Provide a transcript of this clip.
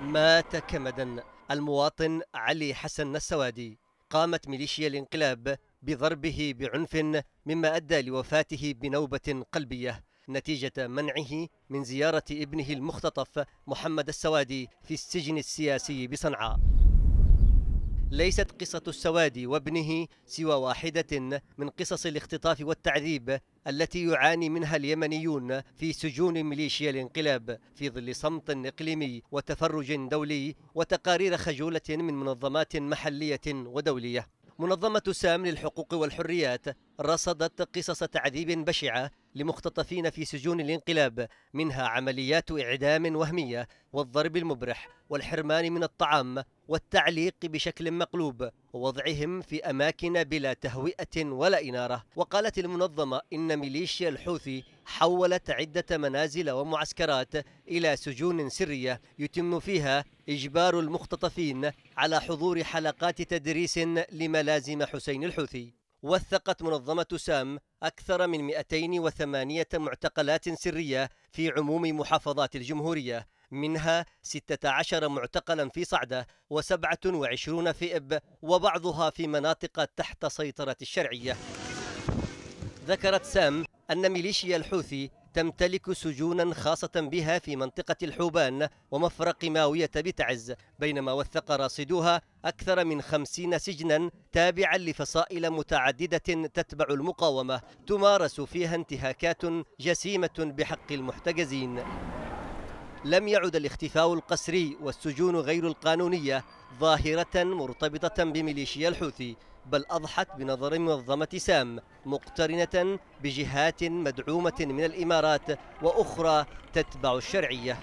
مات كمدا المواطن علي حسن السوادي قامت ميليشيا الانقلاب بضربه بعنف مما أدى لوفاته بنوبة قلبية نتيجة منعه من زيارة ابنه المختطف محمد السوادي في السجن السياسي بصنعاء ليست قصة السواد وابنه سوى واحدة من قصص الاختطاف والتعذيب التي يعاني منها اليمنيون في سجون ميليشيا الانقلاب في ظل صمت إقليمي وتفرج دولي وتقارير خجولة من منظمات محلية ودولية منظمة سام للحقوق والحريات رصدت قصص تعذيب بشعة لمختطفين في سجون الانقلاب منها عمليات إعدام وهمية والضرب المبرح والحرمان من الطعام والتعليق بشكل مقلوب ووضعهم في أماكن بلا تهوئة ولا إنارة وقالت المنظمة إن ميليشيا الحوثي حولت عدة منازل ومعسكرات إلى سجون سرية يتم فيها إجبار المختطفين على حضور حلقات تدريس لملازم حسين الحوثي وثقت منظمة سام أكثر من 208 معتقلات سرية في عموم محافظات الجمهورية منها 16 معتقلا في صعدة و27 في إب وبعضها في مناطق تحت سيطرة الشرعية ذكرت سام أن ميليشيا الحوثي تمتلك سجونا خاصة بها في منطقة الحوبان ومفرق ماوية بتعز بينما وثق راصدوها أكثر من خمسين سجنا تابعا لفصائل متعددة تتبع المقاومة تمارس فيها انتهاكات جسيمة بحق المحتجزين لم يعد الاختفاء القسري والسجون غير القانونية ظاهرة مرتبطة بميليشيا الحوثي بل أضحت بنظر منظمة سام مقترنة بجهات مدعومة من الإمارات وأخرى تتبع الشرعية